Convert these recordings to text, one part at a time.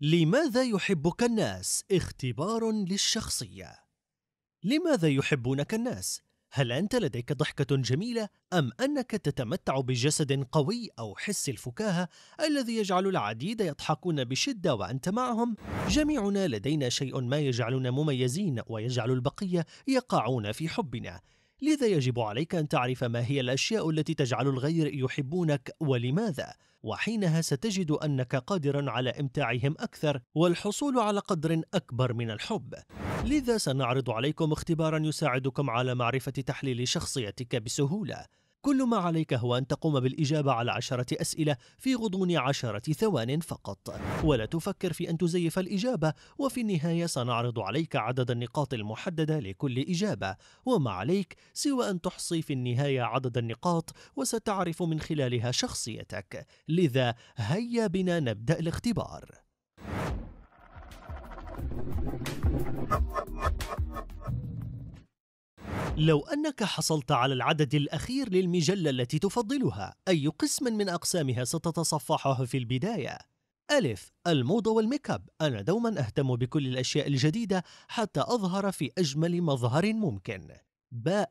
لماذا يحبك الناس؟ اختبار للشخصية لماذا يحبونك الناس؟ هل أنت لديك ضحكة جميلة أم أنك تتمتع بجسد قوي أو حس الفكاهة الذي يجعل العديد يضحكون بشدة وأنت معهم؟ جميعنا لدينا شيء ما يجعلنا مميزين ويجعل البقية يقعون في حبنا لذا يجب عليك أن تعرف ما هي الأشياء التي تجعل الغير يحبونك ولماذا وحينها ستجد أنك قادرا على إمتاعهم أكثر والحصول على قدر أكبر من الحب لذا سنعرض عليكم اختبارا يساعدكم على معرفة تحليل شخصيتك بسهولة كل ما عليك هو أن تقوم بالإجابة على عشرة أسئلة في غضون عشرة ثوان فقط ولا تفكر في أن تزيف الإجابة وفي النهاية سنعرض عليك عدد النقاط المحددة لكل إجابة وما عليك سوى أن تحصي في النهاية عدد النقاط وستعرف من خلالها شخصيتك لذا هيا بنا نبدأ الاختبار لو أنك حصلت على العدد الأخير للمجلة التي تفضلها أي قسم من أقسامها ستتصفحه في البداية؟ ألف الموضة والميك اب أنا دوما أهتم بكل الأشياء الجديدة حتى أظهر في أجمل مظهر ممكن باء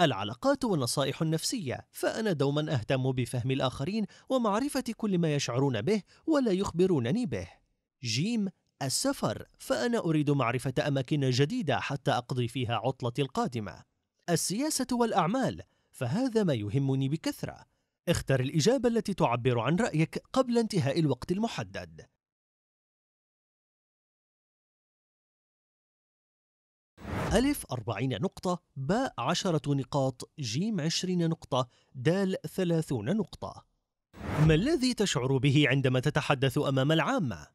العلاقات والنصائح النفسية فأنا دوما أهتم بفهم الآخرين ومعرفة كل ما يشعرون به ولا يخبرونني به جيم السفر فأنا أريد معرفة أماكن جديدة حتى أقضي فيها عطلتي القادمة السياسة والأعمال فهذا ما يهمني بكثرة اختر الإجابة التي تعبر عن رأيك قبل انتهاء الوقت المحدد ألف أربعين نقطة باء عشرة نقاط جيم عشرين نقطة دال ثلاثون نقطة ما الذي تشعر به عندما تتحدث أمام العامة؟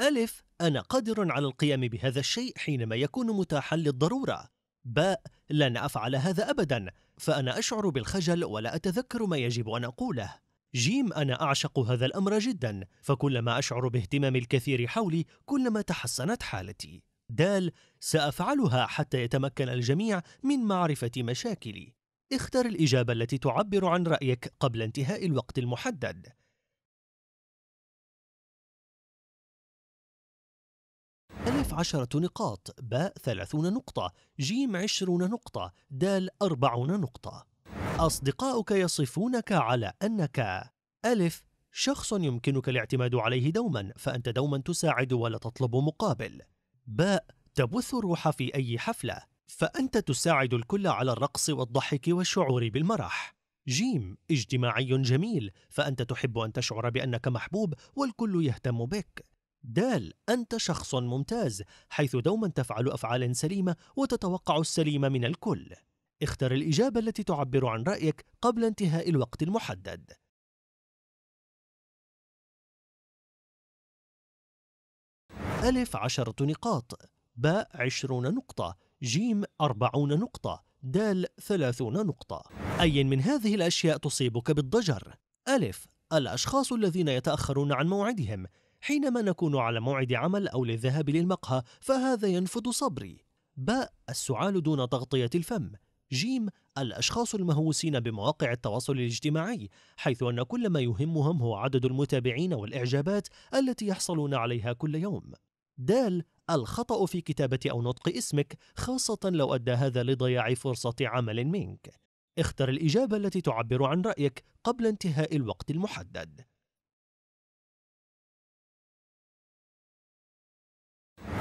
ألف أنا قادر على القيام بهذا الشيء حينما يكون متاحا للضرورة باء لن أفعل هذا أبدا فأنا أشعر بالخجل ولا أتذكر ما يجب أن أقوله جيم أنا أعشق هذا الأمر جدا فكلما أشعر باهتمام الكثير حولي كلما تحسنت حالتي دال سأفعلها حتى يتمكن الجميع من معرفة مشاكلي اختر الإجابة التي تعبر عن رأيك قبل انتهاء الوقت المحدد ألف عشرة نقاط باء ثلاثون نقطة جيم عشرون نقطة دال أربعون نقطة أصدقاؤك يصفونك على أنك ألف شخص يمكنك الاعتماد عليه دوما فأنت دوما تساعد ولا تطلب مقابل باء تبث الروح في أي حفلة فأنت تساعد الكل على الرقص والضحك والشعور بالمرح جيم اجتماعي جميل فأنت تحب أن تشعر بأنك محبوب والكل يهتم بك دال أنت شخص ممتاز حيث دوما تفعل أفعالا سليمة وتتوقع السليم من الكل اختر الإجابة التي تعبر عن رأيك قبل انتهاء الوقت المحدد ألف عشرة نقاط باء عشرون نقطة جيم أربعون نقطة دال ثلاثون نقطة أي من هذه الأشياء تصيبك بالضجر ألف الأشخاص الذين يتأخرون عن موعدهم حينما نكون على موعد عمل أو للذهاب للمقهى فهذا ينفذ صبري باء السعال دون تغطية الفم جيم الأشخاص المهووسين بمواقع التواصل الاجتماعي حيث أن كل ما يهمهم هو عدد المتابعين والإعجابات التي يحصلون عليها كل يوم دال الخطأ في كتابة أو نطق اسمك خاصة لو أدى هذا لضياع فرصة عمل منك اختر الإجابة التي تعبر عن رأيك قبل انتهاء الوقت المحدد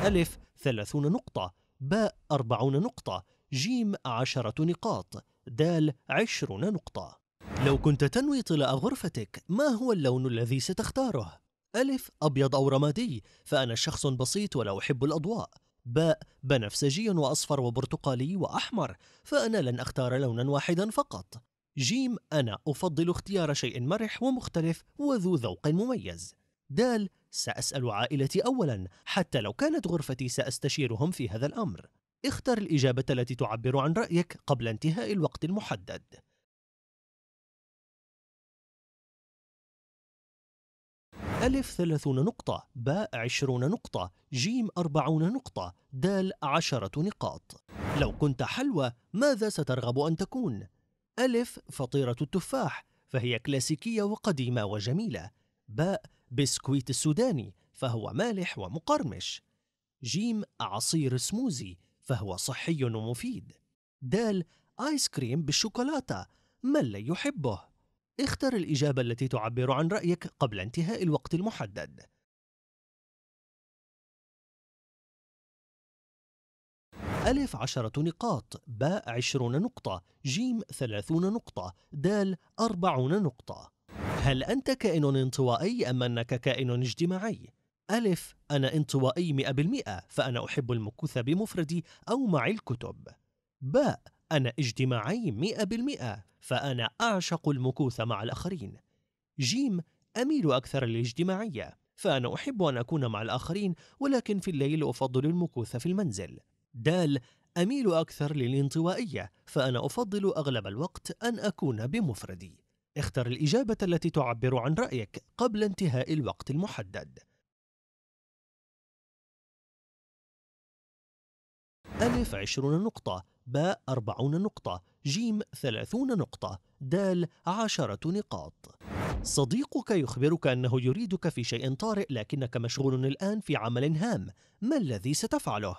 ألف ثلاثون نقطة باء أربعون نقطة جيم عشرة نقاط دال عشرون نقطة لو كنت تنوي طلاء غرفتك ما هو اللون الذي ستختاره؟ ألف أبيض أو رمادي فأنا شخص بسيط ولا أحب الأضواء باء بنفسجي وأصفر وبرتقالي وأحمر فأنا لن أختار لونا واحدا فقط جيم أنا أفضل اختيار شيء مرح ومختلف وذو ذوق مميز دال سأسأل عائلتي أولا حتى لو كانت غرفتي سأستشيرهم في هذا الأمر اختر الإجابة التي تعبر عن رأيك قبل انتهاء الوقت المحدد ألف ثلاثون نقطة باء عشرون نقطة جيم أربعون نقطة دال عشرة نقاط لو كنت حلوى ماذا سترغب أن تكون؟ ألف فطيرة التفاح فهي كلاسيكية وقديمة وجميلة باء بسكويت السوداني فهو مالح ومقرمش جيم عصير سموزي فهو صحي ومفيد دال آيس كريم بالشوكولاتة من لا يحبه اختر الإجابة التي تعبر عن رأيك قبل انتهاء الوقت المحدد ألف عشرة نقاط باء عشرون نقطة جيم ثلاثون نقطة دال أربعون نقطة هل أنت كائن انطوائي أم أنك كائن اجتماعي؟ ألف أنا انطوائي 100% فأنا أحب المكوث بمفردي أو مع الكتب باء أنا اجتماعي 100% فأنا أعشق المكوث مع الآخرين جيم أميل أكثر للاجتماعية فأنا أحب أن أكون مع الآخرين ولكن في الليل أفضل المكوث في المنزل دال أميل أكثر للانطوائية فأنا أفضل أغلب الوقت أن أكون بمفردي اختر الإجابة التي تعبر عن رأيك قبل انتهاء الوقت المحدد ألف عشرون نقطة باء أربعون نقطة جيم ثلاثون نقطة دال عشرة نقاط صديقك يخبرك أنه يريدك في شيء طارئ لكنك مشغول الآن في عمل هام ما الذي ستفعله؟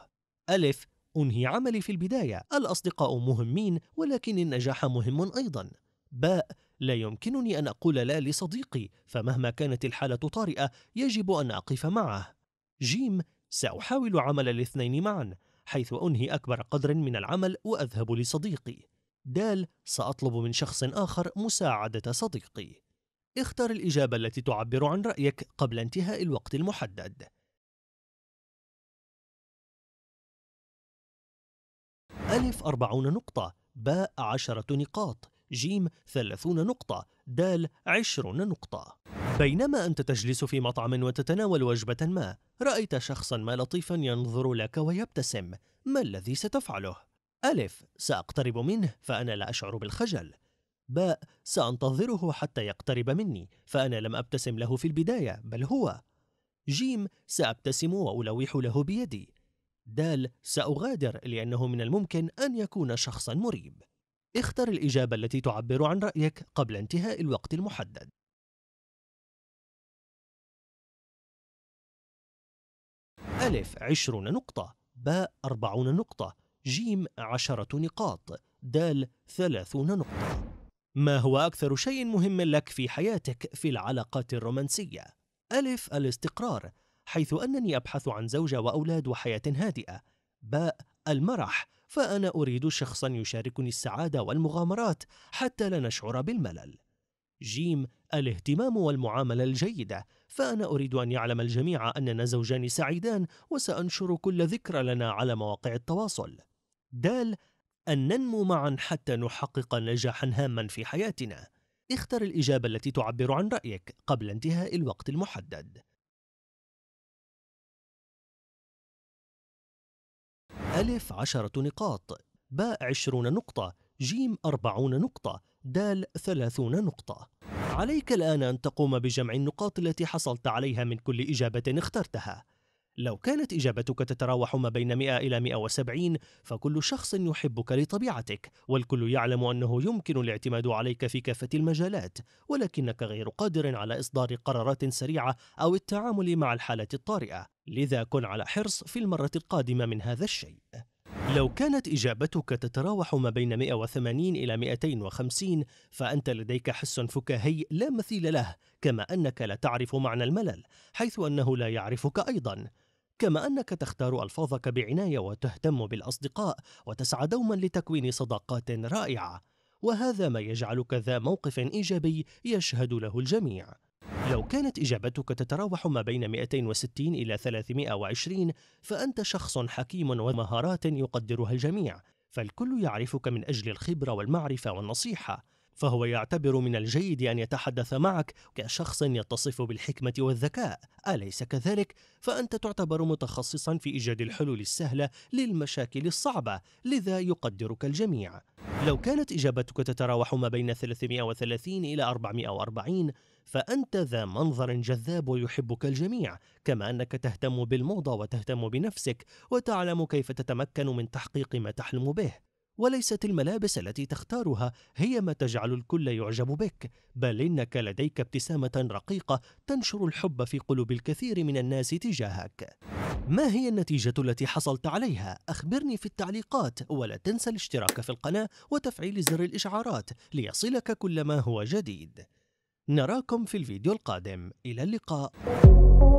ألف أنهي عملي في البداية الأصدقاء مهمين ولكن النجاح مهم أيضا باء لا يمكنني أن أقول لا لصديقي فمهما كانت الحالة طارئة يجب أن أقف معه جيم سأحاول عمل الاثنين معا حيث أنهي أكبر قدر من العمل وأذهب لصديقي دال سأطلب من شخص آخر مساعدة صديقي اختر الإجابة التي تعبر عن رأيك قبل انتهاء الوقت المحدد ألف أربعون نقطة باء عشرة نقاط جيم 30 نقطة دال 20 نقطة بينما أنت تجلس في مطعم وتتناول وجبة ما رأيت شخصا ما لطيفا ينظر لك ويبتسم ما الذي ستفعله؟ ألف سأقترب منه فأنا لا أشعر بالخجل باء سأنتظره حتى يقترب مني فأنا لم أبتسم له في البداية بل هو جيم سأبتسم وألوح له بيدي دال سأغادر لأنه من الممكن أن يكون شخصا مريب اختر الإجابة التي تعبر عن رأيك قبل انتهاء الوقت المحدد ألف عشرون نقطة باء أربعون نقطة جيم عشرة نقاط دال ثلاثون نقطة ما هو أكثر شيء مهم لك في حياتك في العلاقات الرومانسية؟ ألف الاستقرار حيث أنني أبحث عن زوجة وأولاد وحياة هادئة باء المرح فأنا أريد شخصا يشاركني السعادة والمغامرات حتى لا نشعر بالملل. جيم الاهتمام والمعاملة الجيدة فأنا أريد أن يعلم الجميع أننا زوجان سعيدان وسأنشر كل ذكرى لنا على مواقع التواصل. دال أن ننمو معا حتى نحقق نجاحا هاما في حياتنا. اختر الإجابة التي تعبر عن رأيك قبل انتهاء الوقت المحدد. ألف عشرة نقاط باء عشرون نقطة جيم أربعون نقطة دال ثلاثون نقطة عليك الآن أن تقوم بجمع النقاط التي حصلت عليها من كل إجابة اخترتها لو كانت إجابتك تتراوح ما بين 100 إلى 170 فكل شخص يحبك لطبيعتك والكل يعلم أنه يمكن الاعتماد عليك في كافة المجالات ولكنك غير قادر على إصدار قرارات سريعة أو التعامل مع الحالة الطارئة لذا كن على حرص في المرة القادمة من هذا الشيء لو كانت إجابتك تتراوح ما بين 180 إلى 250 فأنت لديك حس فكاهي لا مثيل له كما أنك لا تعرف معنى الملل حيث أنه لا يعرفك أيضا كما أنك تختار ألفاظك بعناية وتهتم بالأصدقاء وتسعى دوما لتكوين صداقات رائعة وهذا ما يجعلك ذا موقف إيجابي يشهد له الجميع لو كانت إجابتك تتراوح ما بين 260 إلى 320 فأنت شخص حكيم ومهارات يقدرها الجميع فالكل يعرفك من أجل الخبرة والمعرفة والنصيحة فهو يعتبر من الجيد أن يتحدث معك كشخص يتصف بالحكمة والذكاء أليس كذلك؟ فأنت تعتبر متخصصا في إيجاد الحلول السهلة للمشاكل الصعبة لذا يقدرك الجميع لو كانت إجابتك تتراوح ما بين 330 إلى 440 فأنت ذا منظر جذاب ويحبك الجميع كما أنك تهتم بالموضة وتهتم بنفسك وتعلم كيف تتمكن من تحقيق ما تحلم به وليست الملابس التي تختارها هي ما تجعل الكل يعجب بك بل انك لديك ابتسامه رقيقه تنشر الحب في قلوب الكثير من الناس تجاهك ما هي النتيجه التي حصلت عليها اخبرني في التعليقات ولا تنسى الاشتراك في القناه وتفعيل زر الاشعارات ليصلك كل ما هو جديد نراكم في الفيديو القادم الى اللقاء